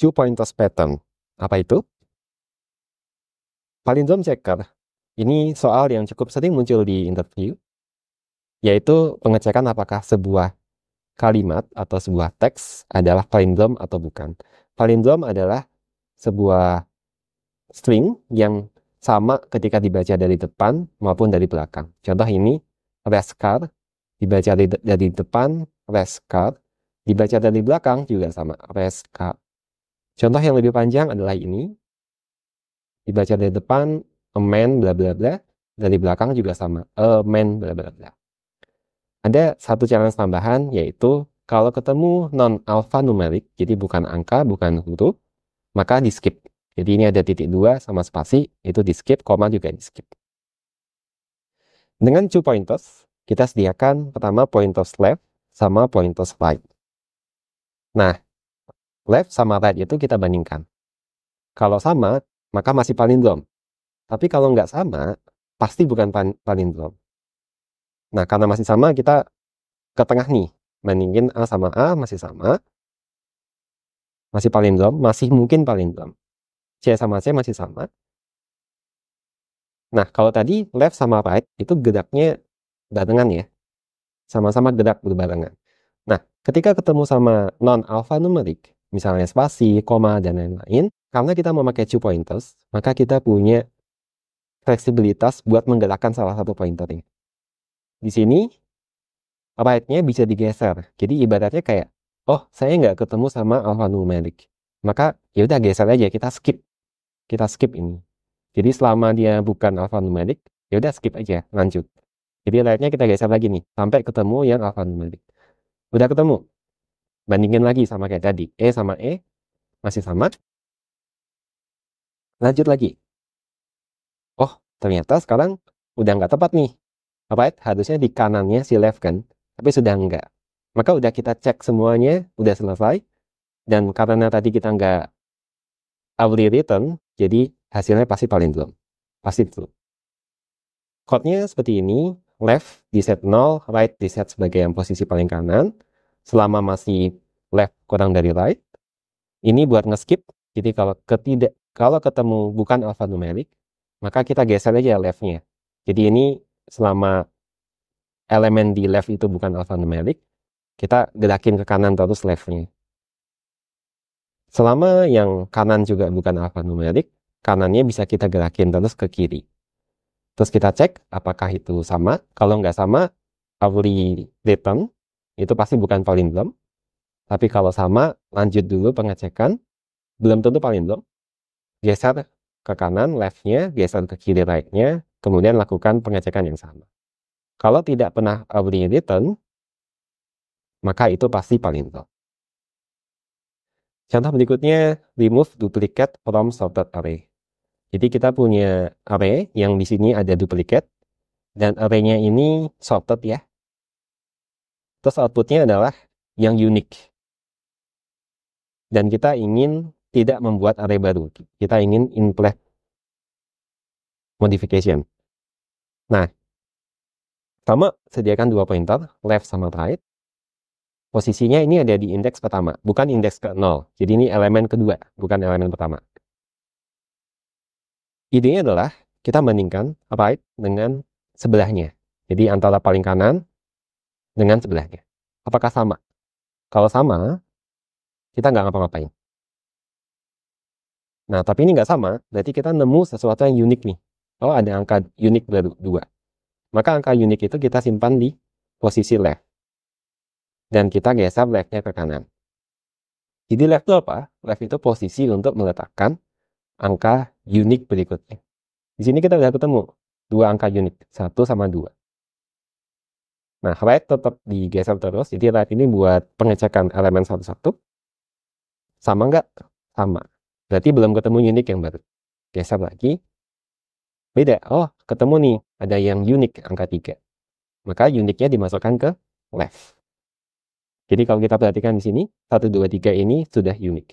Two Pointers Pattern. Apa itu? Palindrom checker. Ini soal yang cukup sering muncul di interview, yaitu pengecekan apakah sebuah kalimat atau sebuah teks adalah palindrom atau bukan. Palindrom adalah sebuah string yang sama ketika dibaca dari depan maupun dari belakang. Contoh ini, race car, dibaca dari, dari depan, race car, dibaca dari belakang juga sama, race car. Contoh yang lebih panjang adalah ini. Dibaca dari depan, a man, bla bla bla. Dari belakang juga sama, a man, bla bla bla. Ada satu challenge tambahan, yaitu kalau ketemu non numerik, jadi bukan angka, bukan huruf, maka di skip. Jadi ini ada titik dua sama spasi, itu di skip, koma juga di skip. Dengan two pointers, kita sediakan pertama pointers left sama pointers right. Nah, left sama right itu kita bandingkan. Kalau sama, maka masih palindrom. Tapi kalau nggak sama, pasti bukan palindrom. Nah, karena masih sama, kita ke tengah nih. Bandingin A sama A, masih sama. Masih palindrom, masih mungkin palindrom. C sama C masih sama. Nah, kalau tadi left sama right, itu gedaknya barengan ya. Sama-sama gedak berbarengan. Nah, ketika ketemu sama non-alphanumeric, misalnya spasi, koma, dan lain-lain. Karena kita memakai two pointers, maka kita punya fleksibilitas buat menggerakkan salah satu pointer ini. Di sini, write nya bisa digeser. Jadi ibaratnya kayak, oh saya nggak ketemu sama alphanumeric. Maka yaudah geser aja, kita skip. Kita skip ini. Jadi selama dia bukan alphanumeric, ya udah skip aja, lanjut. Jadi write nya kita geser lagi nih, sampai ketemu yang alphanumeric. Udah ketemu, Bandingin lagi sama kayak tadi. E sama E. Masih sama. Lanjut lagi. Oh, ternyata sekarang udah nggak tepat nih. Right? Ya, harusnya di kanannya si left kan. Tapi sudah nggak. Maka udah kita cek semuanya. Udah selesai. Dan karena tadi kita nggak early return. Jadi hasilnya pasti paling belum. Pasti itu. code seperti ini left di set 0, right di set sebagai yang posisi paling kanan. Selama masih kurang dari right. Ini buat ngeskip. Jadi kalau ketidak kalau ketemu bukan alfanumerik, maka kita geser aja left-nya. Jadi ini selama elemen di left itu bukan alfanumerik, kita gerakin ke kanan terus left left-nya. Selama yang kanan juga bukan alfanumerik, kanannya bisa kita gerakin terus ke kiri. Terus kita cek apakah itu sama. Kalau nggak sama, Auri return itu pasti bukan palindrom. Tapi kalau sama, lanjut dulu pengecekan. Belum tentu paling belum. Geser ke kanan leftnya, geser ke kiri right-nya, kemudian lakukan pengecekan yang sama. Kalau tidak pernah uh, beri return, maka itu pasti paling belum. Contoh berikutnya, remove duplicate from sorted array. Jadi kita punya array yang di sini ada duplicate, dan arraynya ini sorted ya. Terus outputnya adalah yang unique dan kita ingin tidak membuat array baru. Kita ingin inflect modification. Nah, pertama sediakan dua pointer, left sama right. Posisinya ini ada di indeks pertama, bukan indeks ke 0. Jadi ini elemen kedua, bukan elemen pertama. Idenya adalah kita bandingkan right dengan sebelahnya. Jadi antara paling kanan dengan sebelahnya. Apakah sama? Kalau sama, kita nggak ngapa-ngapain. Nah, tapi ini nggak sama, berarti kita nemu sesuatu yang unik nih. Kalau oh, ada angka unik berdua, Maka angka unik itu kita simpan di posisi left. Dan kita geser leftnya ke kanan. Jadi left itu apa? Left itu posisi untuk meletakkan angka unik berikutnya. Di sini kita sudah ketemu dua angka unik, satu sama dua. Nah, right tetap digeser terus, jadi right ini buat pengecekan elemen satu-satu. Sama nggak? Sama. Berarti belum ketemu unik yang baru. Geser lagi. Beda. Oh, ketemu nih. Ada yang unik angka 3. Maka uniknya dimasukkan ke left. Jadi kalau kita perhatikan di sini, 1, 2, 3 ini sudah unik.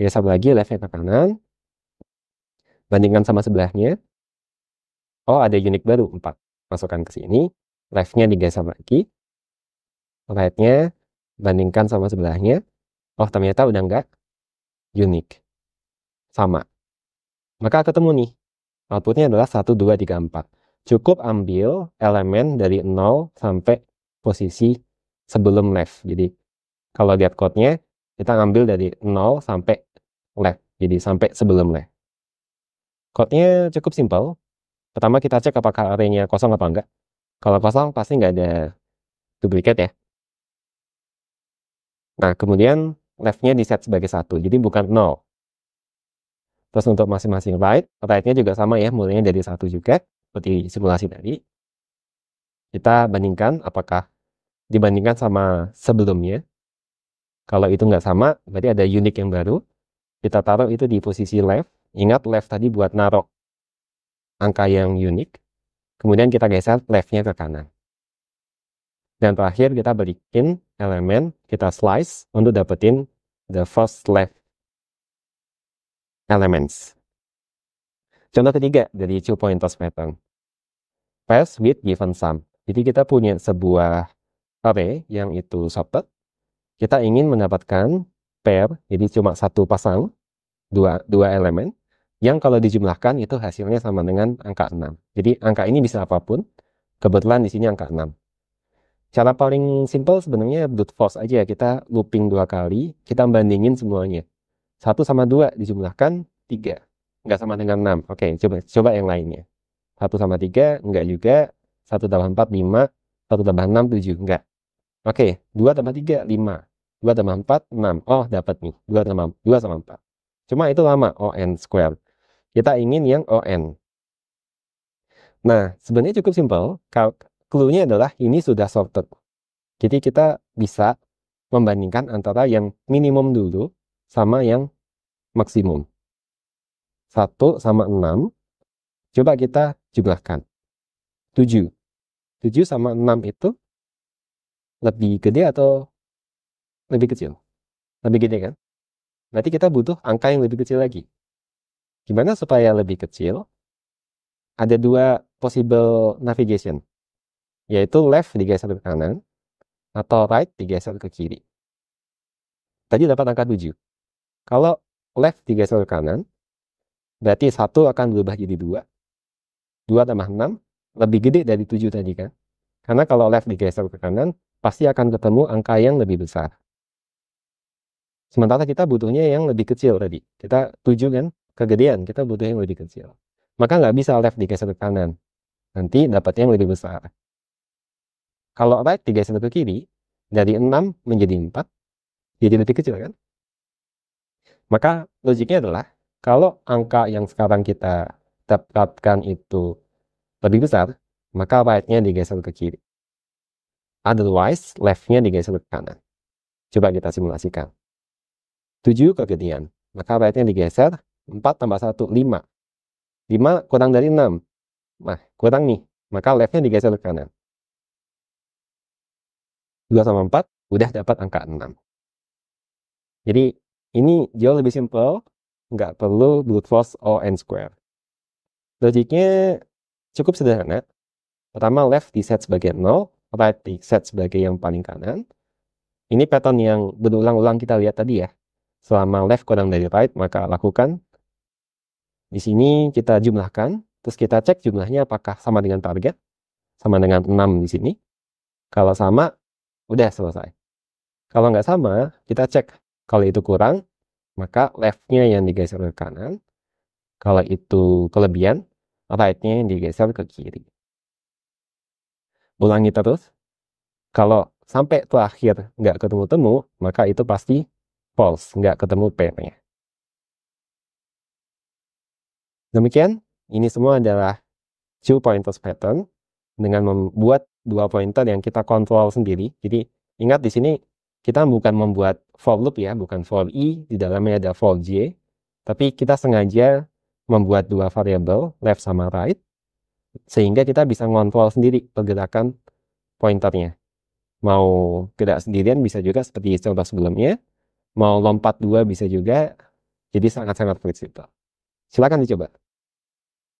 Geser lagi leftnya ke kanan. Bandingkan sama sebelahnya. Oh, ada unik baru, 4. Masukkan ke sini. Leftnya digeser lagi. Rightnya bandingkan sama sebelahnya. Oh ternyata udah enggak unik. Sama. Maka ketemu nih. Outputnya adalah 1, 2, 3, 4. Cukup ambil elemen dari 0 sampai posisi sebelum left. Jadi kalau lihat code-nya, kita ngambil dari 0 sampai left. Jadi sampai sebelum left. Code-nya cukup simpel. Pertama kita cek apakah arenya kosong atau enggak. Kalau kosong pasti nggak ada duplicate ya. Nah, kemudian leftnya di set sebagai satu, jadi bukan nol. Terus untuk masing-masing right, right-nya juga sama ya, mulainya dari satu juga, seperti simulasi tadi. Kita bandingkan apakah dibandingkan sama sebelumnya. Kalau itu nggak sama, berarti ada unit yang baru. Kita taruh itu di posisi left. Ingat left tadi buat narok angka yang unik. Kemudian kita geser left-nya ke kanan. Dan terakhir kita berikin elemen kita slice untuk dapetin the first left elements. Contoh ketiga dari two pointers pattern. Pass with given sum. Jadi kita punya sebuah array ya, yang itu sorted. Kita ingin mendapatkan pair, jadi cuma satu pasang, dua, dua elemen, yang kalau dijumlahkan itu hasilnya sama dengan angka 6. Jadi angka ini bisa apapun, kebetulan di sini angka 6. Cara paling simple sebenarnya brute force aja ya. kita looping dua kali, kita bandingin semuanya. Satu sama dua dijumlahkan tiga, nggak sama dengan enam. Oke, coba coba yang lainnya. Satu sama tiga nggak juga, satu tambah empat lima, satu tambah enam tujuh nggak. Oke, dua tambah tiga lima, dua tambah empat enam. Oh dapat nih, dua tambah dua sama empat. Cuma itu lama O n square. Kita ingin yang O n. Nah, sebenarnya cukup simpel clue adalah ini sudah sorted. Jadi kita bisa membandingkan antara yang minimum dulu sama yang maksimum. 1 sama 6. Coba kita jumlahkan. 7. 7 sama 6 itu lebih gede atau lebih kecil? Lebih gede kan? Berarti kita butuh angka yang lebih kecil lagi. Gimana supaya lebih kecil? Ada dua possible navigation yaitu left digeser ke kanan atau right digeser ke kiri. Tadi dapat angka 7. Kalau left digeser ke kanan, berarti satu akan berubah jadi dua dua tambah enam lebih gede dari 7 tadi kan. Karena kalau left digeser ke kanan, pasti akan ketemu angka yang lebih besar. Sementara kita butuhnya yang lebih kecil tadi. Kita 7 kan, kegedean. Kita butuh yang lebih kecil. Maka nggak bisa left digeser ke kanan. Nanti dapat yang lebih besar. Kalau right digeser ke kiri, dari 6 menjadi 4, jadi lebih kecil kan? Maka logiknya adalah, kalau angka yang sekarang kita dapatkan itu lebih besar, maka right-nya digeser ke kiri. Otherwise, left-nya digeser ke kanan. Coba kita simulasikan. 7 kegedean, maka right-nya digeser 4 tambah 1, 5. 5 kurang dari 6. Nah, kurang nih, maka left-nya digeser ke kanan. 2 sama 4, udah dapat angka 6. Jadi ini jauh lebih simple, nggak perlu brute force o n square. Logiknya cukup sederhana. Pertama left di set sebagai 0, right di set sebagai yang paling kanan. Ini pattern yang berulang-ulang kita lihat tadi ya. Selama left kurang dari right, maka lakukan. Di sini kita jumlahkan, terus kita cek jumlahnya apakah sama dengan target. Sama dengan 6 di sini. Kalau sama, Udah selesai. Kalau nggak sama, kita cek. Kalau itu kurang, maka left-nya yang digeser ke kanan. Kalau itu kelebihan, right-nya yang digeser ke kiri. Ulangi terus. Kalau sampai terakhir nggak ketemu-temu, maka itu pasti false, nggak ketemu pairnya. Demikian, ini semua adalah two pointers pattern dengan membuat dua pointer yang kita kontrol sendiri. Jadi ingat di sini kita bukan membuat for loop ya, bukan for i, di dalamnya ada for j, tapi kita sengaja membuat dua variabel left sama right sehingga kita bisa ngontrol sendiri pergerakan pointernya. Mau gerak sendirian bisa juga seperti contoh sebelumnya, mau lompat dua bisa juga, jadi sangat-sangat fleksibel. Silakan dicoba.